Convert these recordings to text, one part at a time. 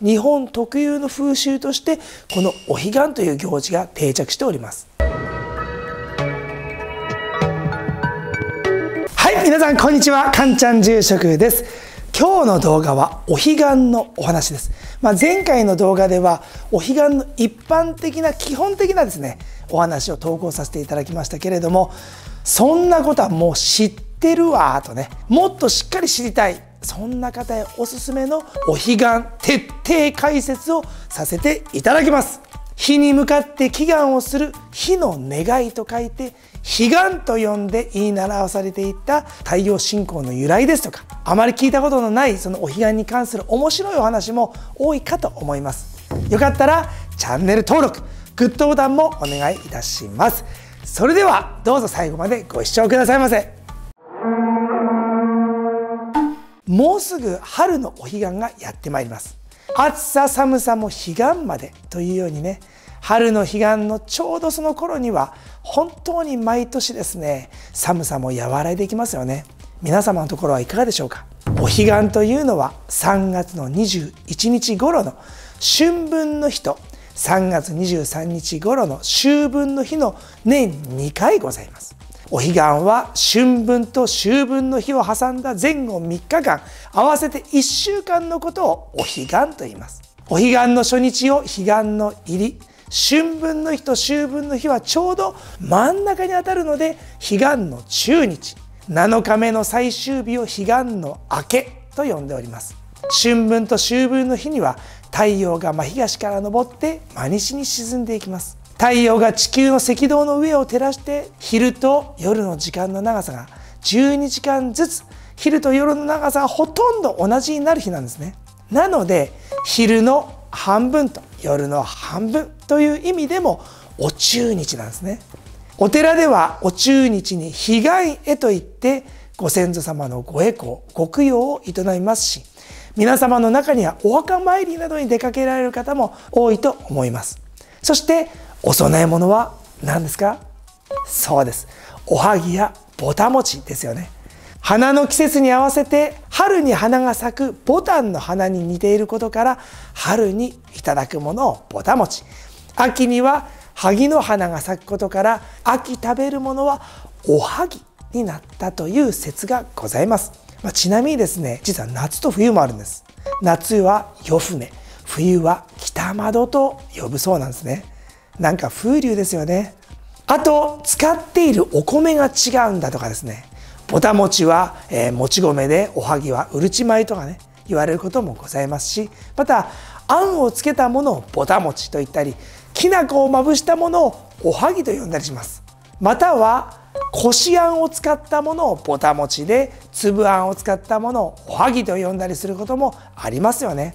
日本特有の風習としてこのお彼岸という行事が定着しておりますはい皆さんこんにちはかんちゃん住職です今日の動画はお彼岸のお話です、まあ、前回の動画ではお彼岸の一般的な基本的なですねお話を投稿させていただきましたけれどもそんなことはもう知ってるわとねもっとしっかり知りたいそんな方へおすすめのお彼岸徹底解説をさせていただきます火に向かって祈願をする火の願いと書いて悲願と呼んで言い習わされていた太陽信仰の由来ですとかあまり聞いたことのないそのお彼岸に関する面白いお話も多いかと思いますよかったらチャンネル登録グッドボタンもお願いいたしますそれではどうぞ最後までご視聴くださいませもうすぐ春のお彼岸がやってまいります暑さ寒さも彼岸までというようにね春の彼岸のちょうどその頃には本当に毎年ですね寒さも和らいできますよね皆様のところはいかがでしょうかお彼岸というのは3月の21日頃の春分の日と3月23日頃の秋分の日の年2回ございますお彼岸は春分と秋分の日を挟んだ前後3日間合わせて1週間のことをお彼岸と言いますお彼岸の初日を彼岸の入り春分の日と秋分の日はちょうど真ん中にあたるので彼岸の中日7日目の最終日を彼岸の明けと呼んでおります春分と秋分の日には太陽が真東から昇って真西に沈んでいきます太陽が地球の赤道の上を照らして昼と夜の時間の長さが12時間ずつ昼と夜の長さがほとんど同じになる日なんですねなので昼の半分と夜の半分という意味でもお中日なんですねお寺ではお中日に被害へといってご先祖様のご栄光ご供養を営みますし皆様の中にはお墓参りなどに出かけられる方も多いと思いますそしてお供え物は何ですかそうです。おはぎやぼた餅ですよね。花の季節に合わせて春に花が咲くボタンの花に似ていることから春にいただくものをぼた餅秋には萩の花が咲くことから秋食べるものはおはぎになったという説がございます、まあ、ちなみにですね実は夏と冬もあるんです夏は夜船冬は北窓と呼ぶそうなんですねなんか風流ですよね。あと、使っているお米が違うんだとかですね。ぼたもちは、えー、もち米で、おはぎはうるち米とかね、言われることもございますし、また、あんをつけたものをぼたもちと言ったり、きな粉をまぶしたものをおはぎと呼んだりします。または、こしあんを使ったものをぼたもちで、粒あんを使ったものをおはぎと呼んだりすることもありますよね。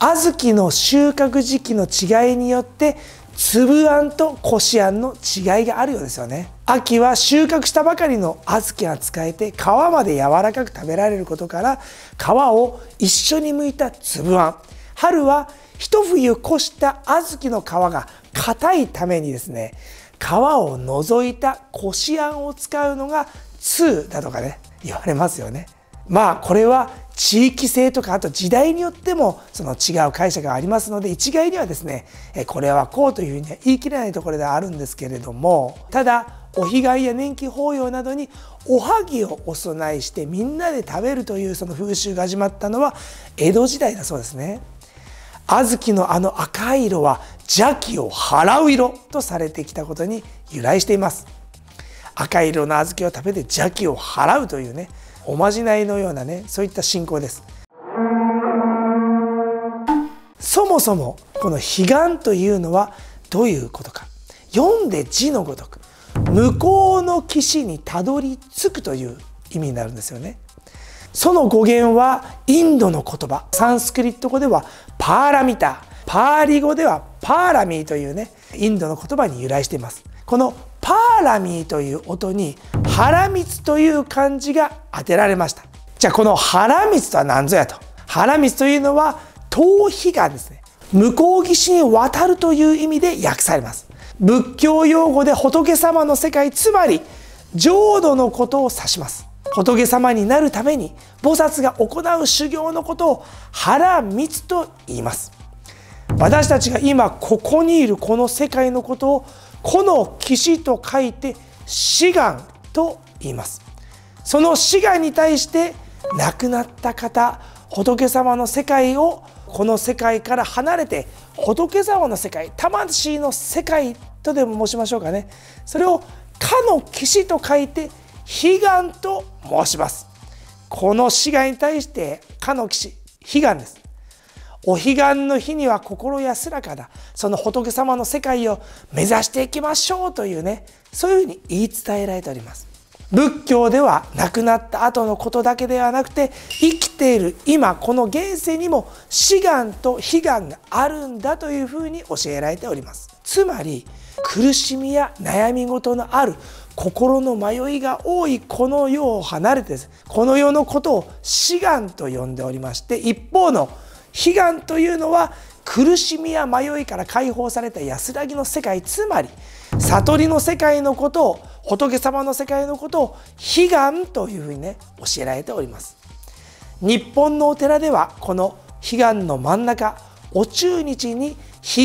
小豆の収穫時期の違いによって粒あんとこしあんの違いがあるようですよね秋は収穫したばかりの小豆が使えて皮まで柔らかく食べられることから皮を一緒に剥いた粒あん春は一冬こした小豆の皮が硬いためにですね皮を除いたこしあんを使うのが通だとかね言われますよねまあこれは地域性とかあと時代によってもその違う解釈がありますので一概にはですねこれはこうというふうには言い切れないところではあるんですけれどもただお被害や年季法要などにおはぎをお供えしてみんなで食べるというその風習が始まったのは江戸時代だそうですね。小豆のあの赤い色は邪気を払う色とされてきたことに由来しています。赤い色の小豆を食べて邪気を払うというねおまじないのようなねそういった信仰ですそもそもこの彼岸というのはどういうことか読んで字のごとく向こうの岸にたどり着くという意味になるんですよねその語源はインドの言葉サンスクリット語ではパーラミタパーリ語ではパーラミーというねインドの言葉に由来していますこのパーラミーという音にハラミツという漢字が当てられましたじゃあこのハラミツとは何ぞやとハラミツというのは逃避がですね向こう岸に渡るという意味で訳されます仏教用語で仏様の世界つまり浄土のことを指します仏様になるために菩薩が行う修行のことをハラミツと言います私たちが今ここにいるこの世界のことをこの士と書いて志願と言いますその志願に対して亡くなった方仏様の世界をこの世界から離れて仏様の世界魂の世界とでも申しましょうかねそれを「かの士」と書いて「悲願」と申しますこの死骸に対して「かの士」悲願ですお彼岸の日には心安らかだその仏様の世界を目指していきましょうというねそういうふうに言い伝えられております仏教では亡くなった後のことだけではなくて生きている今この現世にも志願と悲願があるんだというふうに教えられておりますつまり苦しみや悩み事のある心の迷いが多いこの世を離れてこの世のことを志願と呼んでおりまして一方の「悲願というのは苦しみや迷いから解放された安らぎの世界つまり悟りの世界のことを仏様の世界のことを悲願というふうにね教えられております日本のお寺ではこの悲願の真ん中お中日に悲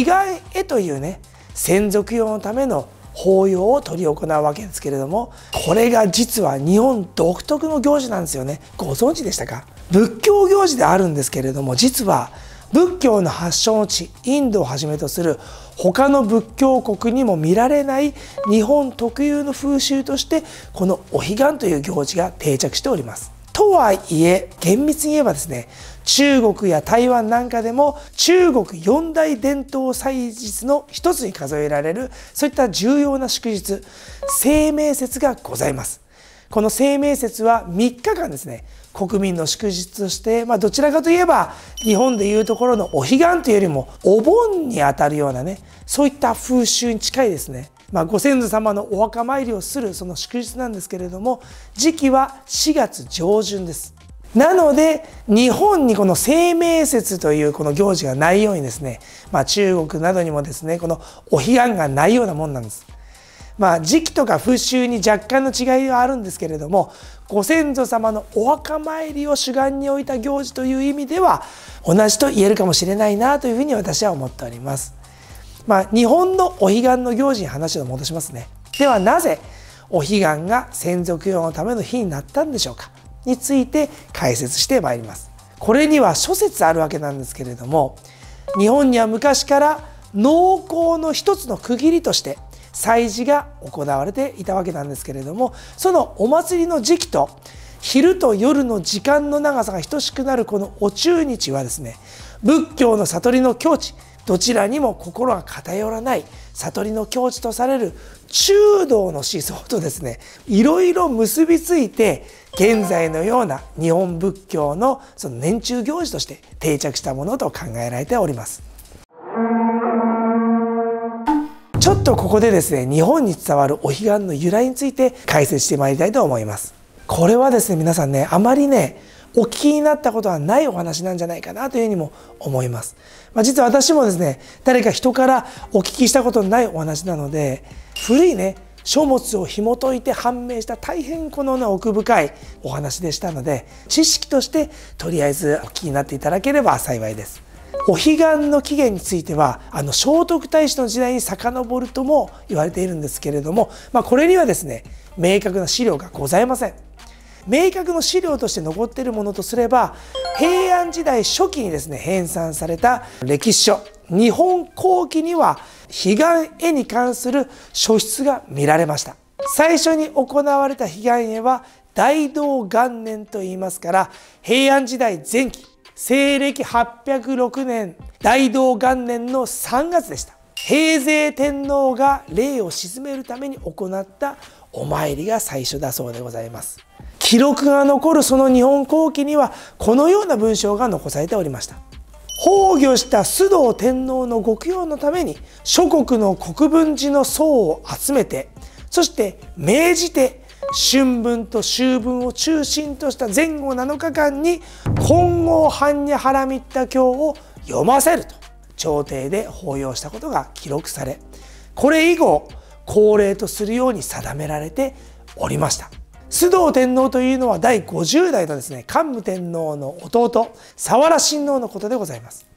願へというね専属用のための法要を執り行うわけですけれどもこれが実は日本独特の行事なんですよねご存知でしたか仏教行事であるんですけれども実は仏教の発祥の地インドをはじめとする他の仏教国にも見られない日本特有の風習としてこのお彼岸という行事が定着しております。とはいえ厳密に言えばですね中国や台湾なんかでも中国四大伝統祭日の一つに数えられるそういった重要な祝日清明節がございます。この清明節は3日間ですね国民の祝日として、まあ、どちらかといえば日本でいうところのお彼岸というよりもお盆にあたるようなねそういった風習に近いですね。まあ、ご先祖様のお墓参りをするその祝日なんですけれども時期は4月上旬ですなので日本にこの清明節というこの行事がないようにですね、まあ、中国などにもですねこのお彼岸がないようなもんなんです。まあ、時期とか風習に若干の違いはあるんですけれどもご先祖様のお墓参りを主眼に置いた行事という意味では同じと言えるかもしれないなというふうに私は思っております。まあ、日本のお彼岸の行事に話を戻しますね。ではなぜお彼岸が先祖供養のための日になったんでしょうかについて解説してまいります。これには諸説あるわけなんですけれども日本には昔から農耕の一つの区切りとして祭事が行われていたわけなんですけれどもそのお祭りの時期と昼と夜の時間の長さが等しくなるこのお中日はですね仏教の悟りの境地どちらにも心が偏らない悟りの境地とされる中道の思想とですねいろいろ結びついて現在のような日本仏教のその年中行事として定着したものと考えられております。ょっとここでですね日本に伝わるお彼岸の由来について解説してまいりたいと思いますこれはですね皆さんねあまりねお聞きになったことはないお話なんじゃないかなというふうにも思います、まあ、実は私もですね誰か人からお聞きしたことのないお話なので古いね書物を紐解いて判明した大変この、ね、奥深いお話でしたので知識としてとりあえずお聞きになっていただければ幸いです。お彼岸の起源についてはあの聖徳太子の時代に遡るとも言われているんですけれども、まあ、これにはですね明確な資料がございません。明確の資料として残っているものとすれば平安時代初期にですね編纂された歴史書「日本後期」には彼岸絵に関する書出が見られました最初に行われた彼岸絵は大道元年といいますから平安時代前期西暦806年大同元年の3月でした平成天皇が霊を鎮めるために行ったお参りが最初だそうでございます記録が残るその日本後期にはこのような文章が残されておりました崩御した須藤天皇の御供養のために諸国の国分寺の僧を集めてそして命じて春分と秋分を中心とした前後7日間に金剛般若波羅蜜多経を読ませると朝廷で法要したことが記録されこれ以後恒例とするように定められておりました須藤天皇というのは第50代のですね桓武天皇の弟佐良親王のことでございます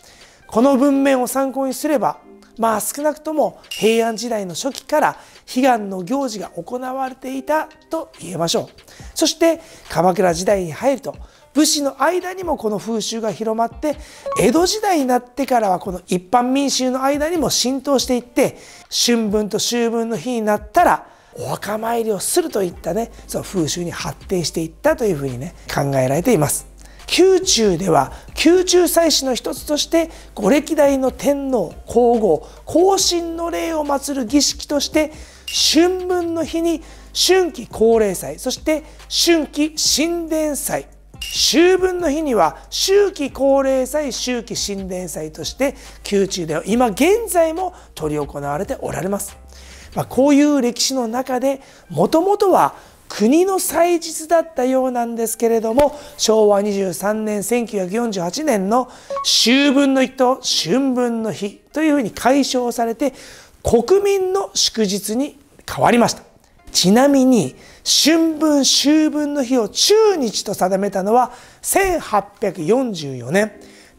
この文面を参考にすればまあ少なくとも平安時代の初期から悲願の行事が行われていたと言えましょうそして鎌倉時代に入ると武士の間にもこの風習が広まって江戸時代になってからはこの一般民衆の間にも浸透していって春分と秋分の日になったらお墓参りをするといったねその風習に発展していったというふうにね考えられています。宮中では宮中祭祀の一つとしてご歴代の天皇皇后後進の霊を祀る儀式として春分の日に春季高齢祭そして春季神殿祭秋分の日には秋季高齢祭秋季神殿祭として宮中では今現在も執り行われておられます。まあ、こういう歴史の中でもともとは国の祭日だったようなんですけれども昭和23年1948年の秋分の日と春分の日というふうに解消されて国民の祝日に変わりましたちなみに春分秋分の日を中日と定めたのは1844年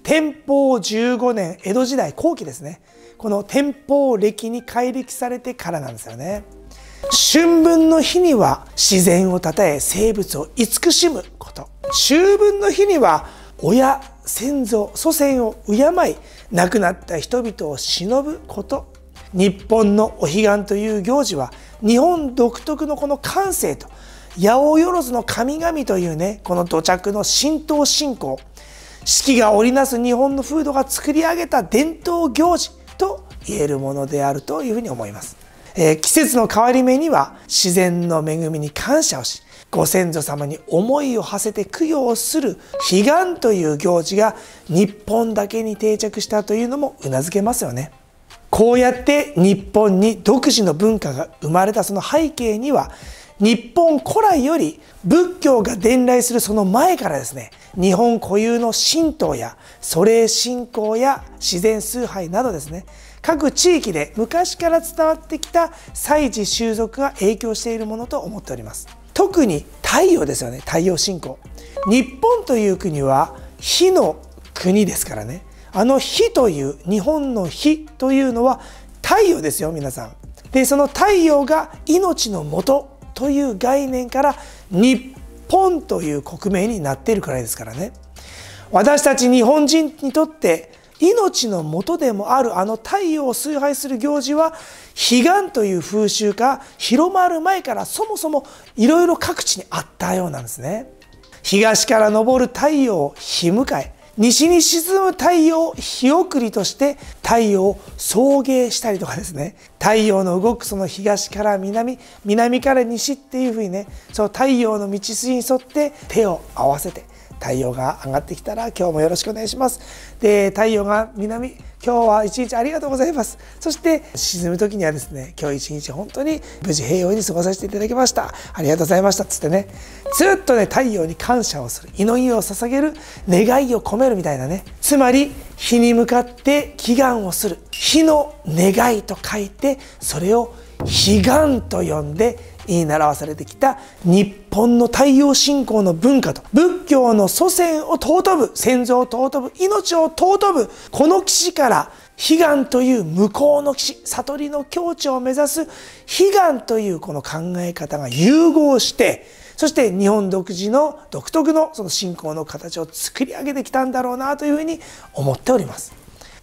天保15年江戸時代後期ですねこの天保暦に改暦されてからなんですよね。春分の日には自然をたたえ生物を慈しむこと秋分の日には親先祖祖先を敬い亡くなった人々を偲ぶこと日本のお彼岸という行事は日本独特のこの感性と八百万の神々というねこの土着の神道信仰四季が織りなす日本の風土が作り上げた伝統行事と言えるものであるというふうに思います。えー、季節の変わり目には自然の恵みに感謝をしご先祖様に思いを馳せて供養する悲願という行事が日本だけに定着したというのもうなずけますよね。こうやって日本に独自の文化が生まれたその背景には日本古来より仏教が伝来するその前からですね日本固有の神道や祖霊信仰や自然崇拝などですね各地域で昔から伝わってきた祭事習俗が影響しているものと思っております特に太陽ですよね太陽信仰日本という国は火の国ですからねあの火という日本の火というのは太陽ですよ皆さんでその太陽が命のもとという概念から日本という国名になっているくらいですからね私たち日本人にとって命のもとでもあるあの太陽を崇拝する行事は彼岸という風習が広まる前からそもそもいろいろ各地にあったようなんですね東から昇る太陽を日迎え西に沈む太陽を日送りとして太陽を送迎したりとかですね太陽の動くその東から南南から西っていうふうにねその太陽の道筋に沿って手を合わせて太陽が上がってきたら今日もよろしくお願いしますで太陽が南今日は一日ありがとうございますそして沈む時にはですね今日一日本当に無事平穏に過ごさせていただきましたありがとうございましたつってねずっとね太陽に感謝をする祈りを捧げる願いを込めるみたいなねつまり日に向かって祈願をする日の願いと書いてそれを悲願と呼んで習わされてきた日本の太陽信仰の文化と仏教の祖先を尊ぶ先祖を尊ぶ命を尊ぶこの岸から悲願という向こうの岸悟りの境地を目指す悲願というこの考え方が融合してそして日本独自の独特のその信仰の形を作り上げてきたんだろうなというふうに思っております。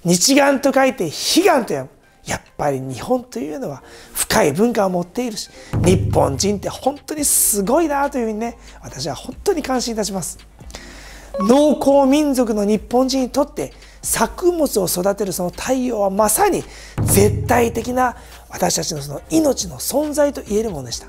日願と書いて悲願と読むやっぱり日本というのは深い文化を持っているし日本人って本当にすごいなというふうにね私は本当に感心いたします農耕民族の日本人にとって作物を育てるその太陽はまさに絶対的な私たちのその命の存在と言えるものでした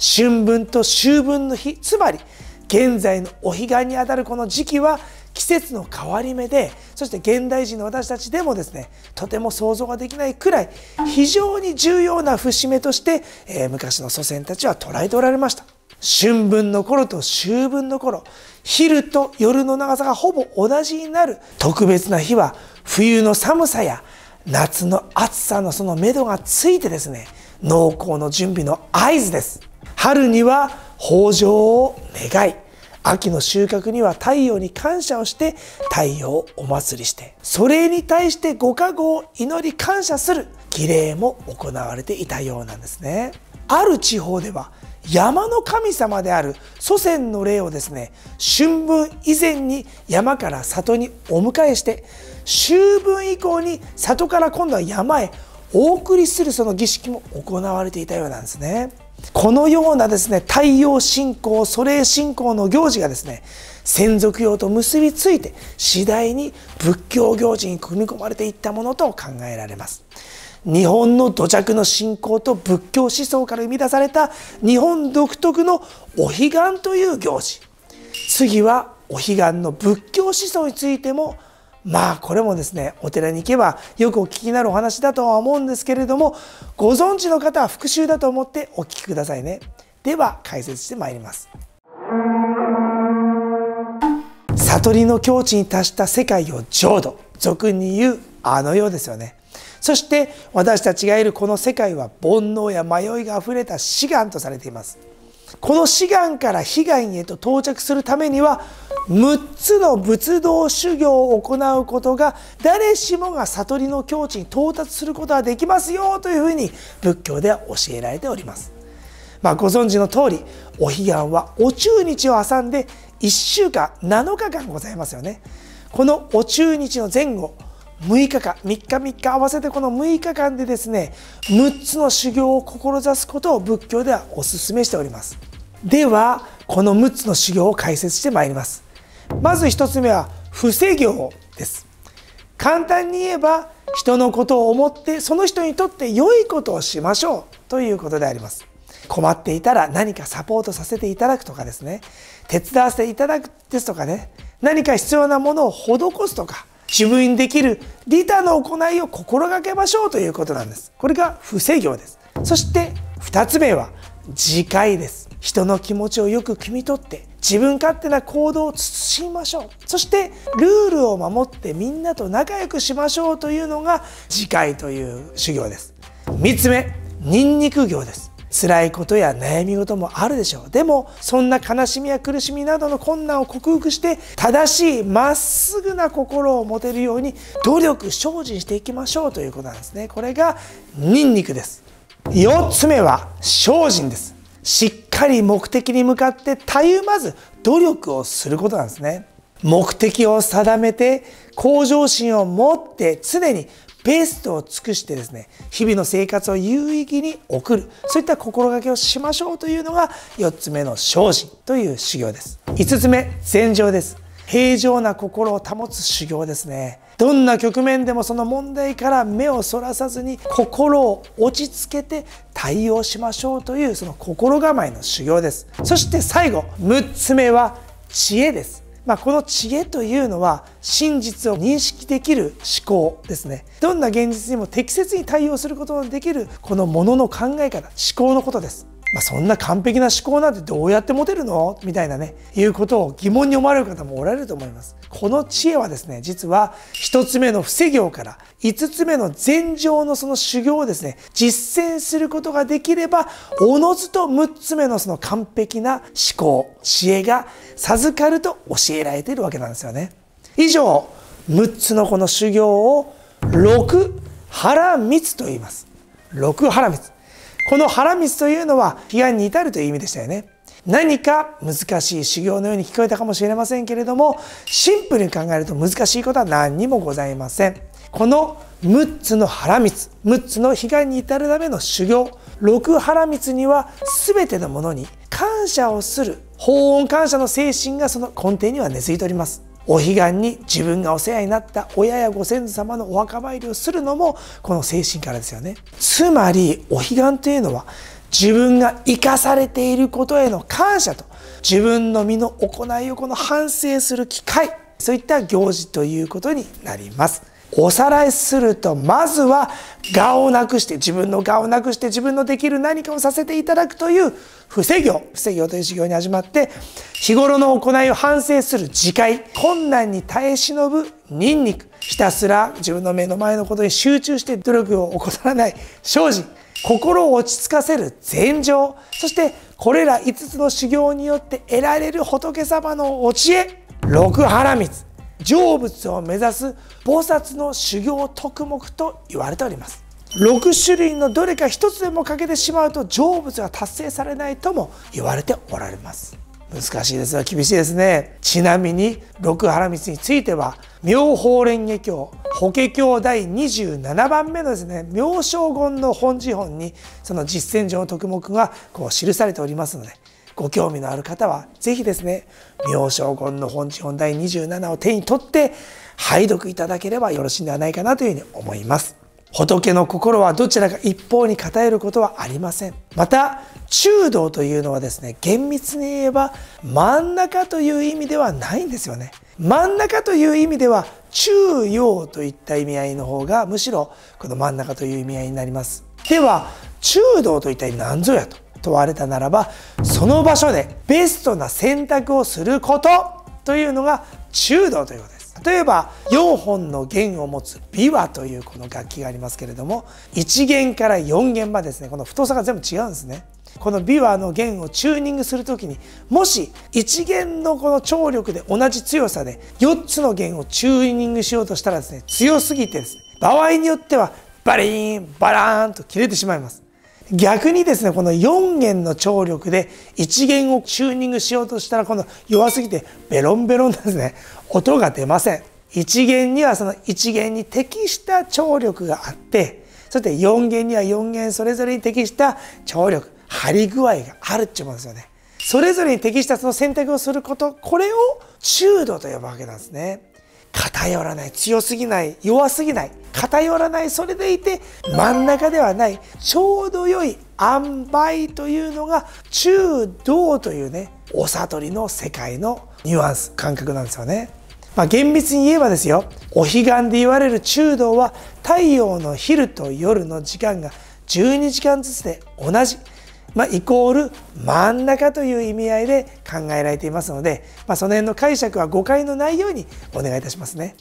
春分と秋分の日つまり現在のお彼岸にあたるこの時期は季節の変わり目でそして現代人の私たちでもですねとても想像ができないくらい非常に重要な節目として、えー、昔の祖先たちは捉えておられました春分の頃と秋分の頃昼と夜の長さがほぼ同じになる特別な日は冬の寒さや夏の暑さのその目処がついてですね濃厚の準備の合図です春には豊穣を願い秋の収穫には太陽に感謝をして太陽をお祭りしてそれに対してご加護を祈り感謝する儀礼も行われていたようなんですねある地方では山の神様である祖先の霊をですね春分以前に山から里にお迎えして秋分以降に里から今度は山へお送りするその儀式も行われていたようなんですねこのようなですね太陽信仰祖霊信仰の行事がですね先俗用と結びついて次第に仏教行事に組み込まれていったものと考えられます日本の土着の信仰と仏教思想から生み出された日本独特のお彼岸という行事次はお彼岸の仏教思想についてもまあこれもですねお寺に行けばよくお聞きになるお話だとは思うんですけれどもご存知の方は復習だと思ってお聞きくださいねでは解説してまいります悟りの境地に達した世界を浄土俗に言うあの世ですよねそして私たちがいるこの世界は煩悩や迷いがあふれた志願とされていますこの志願から被害へと到着するためには6つの仏道修行を行うことが誰しもが悟りの境地に到達することができますよというふうに仏教では教えられております。まあ、ご存知の通りお彼岸はお中日を挟んで1週間7日間ございますよね。このお中日の前後6日間3日3日合わせてこの6日間でですね6つの修行を志すことを仏教ではお勧めしておりますではこの6つの修行を解説してまいりますまず1つ目は不正業です簡単に言えば人のことを思ってその人にとって良いことをしましょうということであります困っていたら何かサポートさせていただくとかですね手伝わせていただくですとかね何か必要なものを施すとか自分にできる利他の行いを心がけましょうということなんですこれが不正業ですそして2つ目は自戒です人の気持ちをよく汲み取って自分勝手な行動を慎みましょうそしてルールを守ってみんなと仲良くしましょうというのが次回という修行です3つ目ニンニク行です辛いことや悩み事もあるでしょうでもそんな悲しみや苦しみなどの困難を克服して正しいまっすぐな心を持てるように努力精進していきましょうということなんですねこれがニンニクです4つ目は精進ですしっかり目的に向かってたゆまず努力をすることなんですね目的を定めて向上心を持って常にベストを尽くしてですね日々の生活を有意義に送るそういった心がけをしましょうというのが4つ目の精進という修行です5つ目禅情です平常な心を保つ修行ですねどんな局面でもその問題から目をそらさずに心を落ち着けて対応しましょうというその心構えの修行ですそして最後6つ目は知恵ですまあ、この知恵というのは真実を認識できる思考ですねどんな現実にも適切に対応することのできるこのものの考え方思考のことですまあ、そんな完璧な思考なんてどうやって持てるのみたいなねいうことを疑問に思われる方もおられると思いますこの知恵はですね実は1つ目の不正行から5つ目の禅定のその修行をですね実践することができればおのずと6つ目のその完璧な思考知恵が授かると教えられているわけなんですよね以上6つのこの修行を六羅蜜と言います六羅蜜この腹水というのは悲願に至るという意味でしたよね何か難しい修行のように聞こえたかもしれませんけれどもシンプルに考えると難しいことは何にもございませんこの6つの腹蜜6つの悲願に至るための修行六腹蜜には全てのものに感謝をする法音感謝の精神がその根底には根付いておりますお彼岸に自分がお世話になった親やご先祖様のお墓参りをするのもこの精神からですよねつまりお彼岸というのは自分が生かされていることへの感謝と自分の身の行いをこの反省する機会そういった行事ということになりますおさらいするとまずは我をなくして自分の我をなくして自分のできる何かをさせていただくという不正業不正業という授業に始まって日頃の行いを反省する自戒困難に耐え忍ぶニンニクひたすら自分の目の前のことに集中して努力を怠らない精進心を落ち着かせる禅情そしてこれら5つの修行によって得られる仏様の知え六波羅蜜成仏を目指す菩薩の修行徳目と言われております6種類のどれか1つでも欠けてしまうと成仏が達成されないとも言われておられます難しいですが厳しいですねちなみに六原光については妙法蓮華経法華経第27番目のですね妙正言の本字本にその実践上の徳目がこう記されておりますのでご興味のある方は是非ですね「妙正言の本地本第27」を手に取って拝読いただければよろしいんではないかなというふうに思います。仏の心はどちらか一方に偏ることはありませんまた中道というのはですね厳密に言えば真ん中という意味ではないんですよね真ん中という意味では中央といった意味合いの方がむしろこの真ん中という意味合いになりますでは中道と一体何ぞやと問われたならばその場所でベストな選択をすることというのが中道ということです。例えば4本の弦を持つ琵琶というこの楽器がありますけれども1弦から4弦までですねこの太さが全部違うんですね。この琵琶の弦をチューニングする時にもし1弦のこの張力で同じ強さで4つの弦をチューニングしようとしたらですね強すぎてですね場合によってはバリーンバラーンと切れてしまいます。逆にですねこの4弦の張力で1弦をチューニングしようとしたらこの弱すぎてベロンベロンなんですね音が出ません1弦にはその1弦に適した張力があってそして4弦には4弦それぞれに適した張力張り具合があるっていうものですよねそれぞれに適したその選択をすることこれを中度と呼ぶわけなんですね偏らない強すぎない弱すぎない偏らないそれでいて真ん中ではないちょうど良い塩梅というのが中道というねお悟りの世界のニュアンス感覚なんですよね。まあ、厳密に言えばですよお彼岸で言われる中道は太陽の昼と夜の時間が12時間ずつで同じまあ、イコール真ん中という意味合いで考えられていますので、まあ、その辺の解釈は誤解のないようにお願いいたしますね。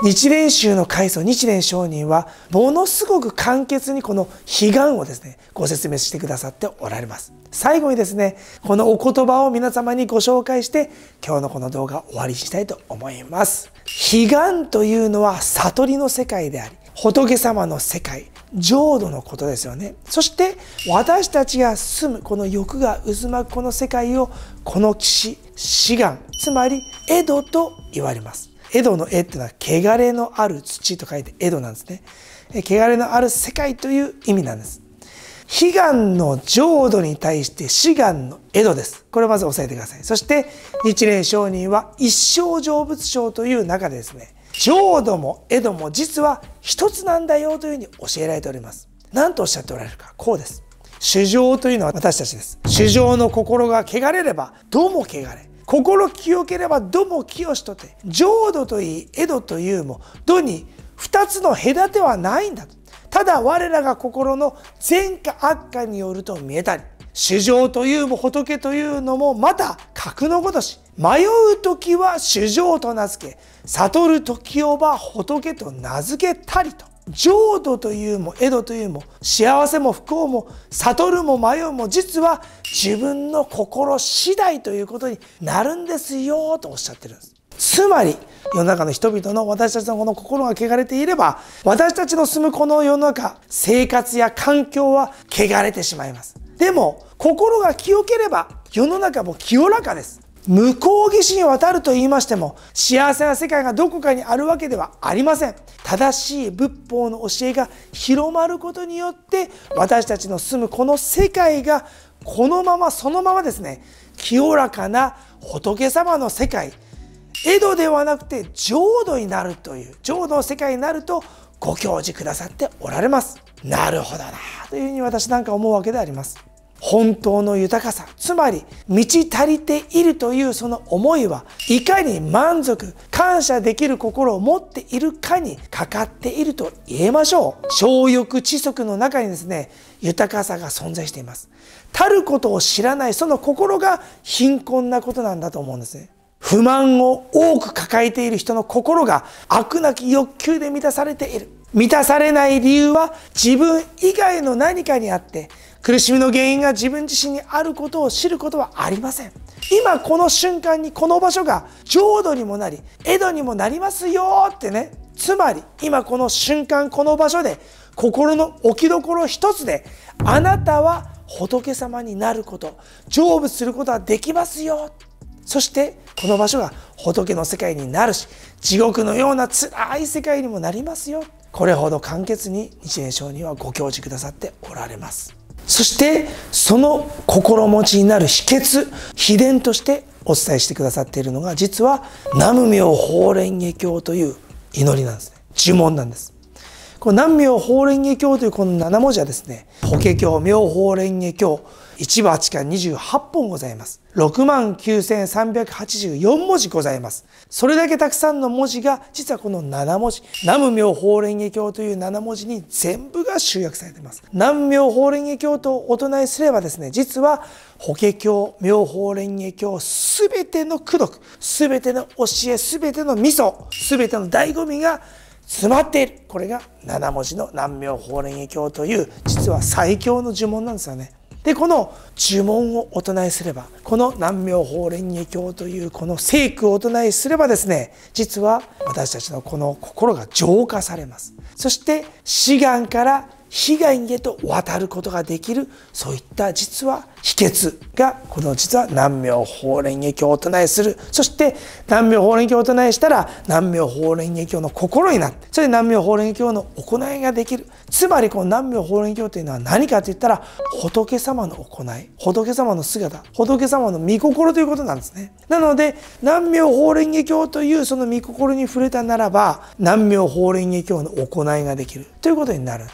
日蓮宗の開祖日蓮上人はものすごく簡潔にこの悲願をですねご説明してくださっておられます最後にですねこのお言葉を皆様にご紹介して今日のこの動画終わりにしたいと思います悲願というのは悟りの世界であり仏様の世界浄土のことですよねそして私たちが住むこの欲が渦巻くこの世界をこの岸志願つまり江戸と言われます江戸の絵っていうのは汚れのある土と書いて江戸なんですね汚れのある世界という意味なんです悲願の浄土に対して志願の江戸ですこれをまず押さえてくださいそして日蓮上人は一生成仏章という中でですね浄土も江戸も実は一つなんだよというふうに教えられております何とおっしゃっておられるかこうです主情というのは私たちです主情の心が汚れればどうも汚れ心清ければどうも清しとて浄土といい江戸というもどに二つの隔てはないんだとただ我らが心の善か悪かによると見えたり主情というも仏というのもまた格のごとし迷う時は主情と名付け悟る時をば仏と名付けたりと浄土というも江戸というも幸せも不幸も悟るも迷うも実は自分の心次第ということになるんですよとおっしゃってるんですつまり世の中の人々の私たちのこの心が汚れていれば私たちの住むこの世の中生活や環境は汚れてしまいますでも心が清ければ世の中も清らかです向こう岸に渡ると言いましても幸せな世界がどこかにあるわけではありません正しい仏法の教えが広まることによって私たちの住むこの世界がこのままそのままですね清らかな仏様の世界江戸ではなくて浄土になるという浄土の世界になるとご教示くださっておられますなるほどなというふうに私なんか思うわけであります本当の豊かさつまり満ち足りているというその思いはいかに満足感謝できる心を持っているかにかかっていると言えましょう小欲知足の中にですね豊かさが存在していますたることを知らないその心が貧困なことなんだと思うんですね不満を多く抱えている人の心が悪なき欲求で満たされている満たされない理由は自分以外の何かにあって苦しみの原因が自分自身にあることを知ることはありません今この瞬間にこの場所が浄土にもなり江戸にもなりますよってねつまり今この瞬間この場所で心の置きどころ一つであなたは仏様になること成仏することはできますよそしてこの場所が仏の世界になるし地獄のような辛い世界にもなりますよこれほど簡潔に日蓮聖人はご教示くださっておられます。そしてその心持ちになる秘訣秘伝としてお伝えしてくださっているのが実は「南無妙法蓮華経」という祈りなんですね呪文なんですこの南明法蓮華経というこの7文字はですね、法華経、明法蓮華経、1部8巻28本ございます。6万9384文字ございます。それだけたくさんの文字が、実はこの7文字、南明法蓮華経という7文字に全部が集約されています。南明法蓮華経とお唱えすればですね、実は法華経、明法蓮華経、すべての功徳、すべての教え、すべての味噌、すべての醍醐味が詰まっているこれが7文字の南病法蓮華経という実は最強の呪文なんですよね。でこの呪文をお唱えすればこの南病法蓮華経というこの聖句をお唱えすればですね実は私たちのこの心が浄化されますそして志願から被害へと渡ることができるそういった実は秘訣がこの実は南明法蓮華経を唱えするそして南明法蓮華経を唱えしたら南明法蓮華経の心になってそれで南明法蓮華経の行いができるつまりこの南明法蓮華経というのは何かといったら仏様の行い仏様の姿仏様の御心ということなんですねなので南明法蓮華経というその御心に触れたならば南明法蓮華経の行いができるということになる。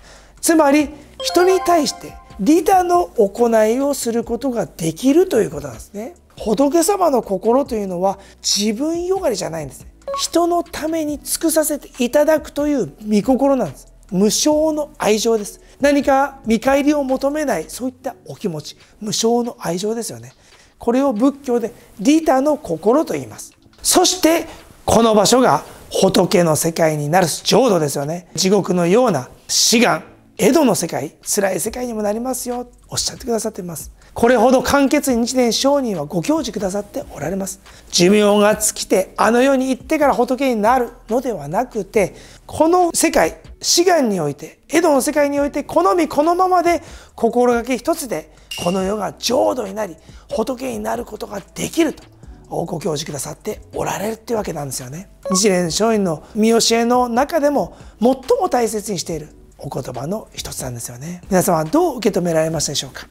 つまり人に対して利他の行いをすることができるということなんですね仏様の心というのは自分よがりじゃないんです人のために尽くさせていただくという御心なんです無償の愛情です何か見返りを求めないそういったお気持ち無償の愛情ですよねこれを仏教で利他の心と言いますそしてこの場所が仏の世界になる浄土ですよね地獄のような志願江戸の世界辛い世界にもなりますよおっしゃってくださっていますこれほど簡潔に日蓮聖人はご教示くださっておられます寿命が尽きてあの世に行ってから仏になるのではなくてこの世界志願において江戸の世界において好みこのままで心がけ一つでこの世が浄土になり仏になることができるとご教示くださっておられるっていうわけなんですよね日蓮聖人の身教えの中でも最も大切にしているお言葉の一つなんですよね皆様どう受け止められましたでしょうか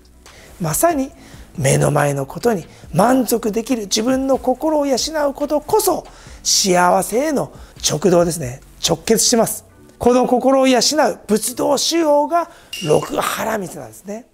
まさに目の前のことに満足できる自分の心を養うことこそ幸せへの直道ですね直結しますこの心を養う仏道修行が六原光なんですね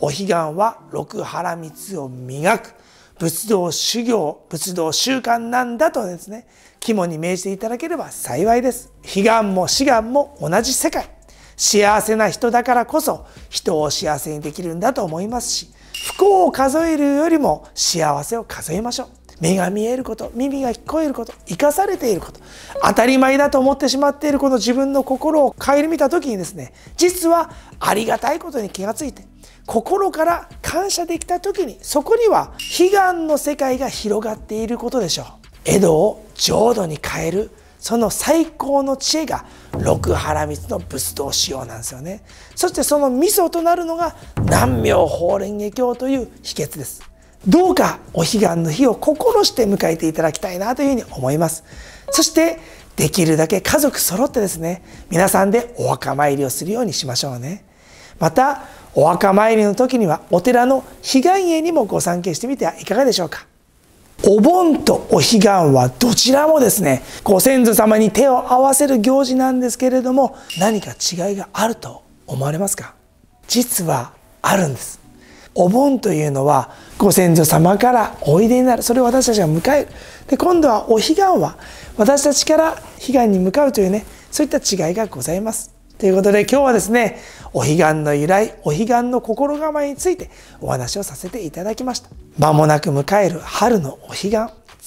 お彼岸は六原光を磨く仏道修行仏道習慣なんだとですね肝に銘じていただければ幸いです彼岸も志願も同じ世界幸せな人だからこそ人を幸せにできるんだと思いますし不幸を数えるよりも幸せを数えましょう目が見えること耳が聞こえること生かされていること当たり前だと思ってしまっているこの自分の心を顧みた時にですね実はありがたいことに気がついて心から感謝できた時にそこには悲願の世界が広がっていることでしょう江戸を浄土に変えるその最高の知恵が六羅蜜の仏道仕様なんですよねそしてその味噌となるのが南明法蓮華経という秘訣ですどうかお彼岸の日を心して迎えていただきたいなというふうに思いますそしてできるだけ家族揃ってですね皆さんでお墓参りをするようにしましょうねまたお墓参りの時にはお寺の被害家にもご参詣してみてはいかがでしょうかお盆とお彼岸はどちらもですねご先祖様に手を合わせる行事なんですけれども何か違いがあると思われますか実はあるんですお盆というのはご先祖様からおいでになるそれを私たちが迎えるで今度はお彼岸は私たちから彼岸に向かうというねそういった違いがございますということで今日はですねお彼岸の由来お彼岸の心構えについてお話をさせていただきました間もなく迎える春のお彼岸、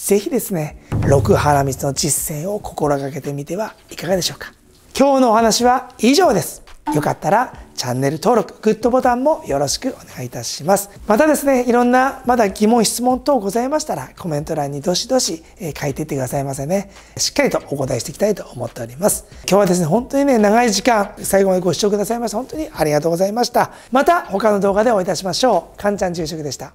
ぜひですね、六羅蜜の実践を心がけてみてはいかがでしょうか。今日のお話は以上です。よかったらチャンネル登録、グッドボタンもよろしくお願いいたします。またですね、いろんなまだ疑問、質問等ございましたらコメント欄にどしどし書いていってくださいませね。しっかりとお答えしていきたいと思っております。今日はですね、本当にね、長い時間、最後までご視聴くださいまして本当にありがとうございました。また他の動画でお会いいたしましょう。かんちゃん昼食でした。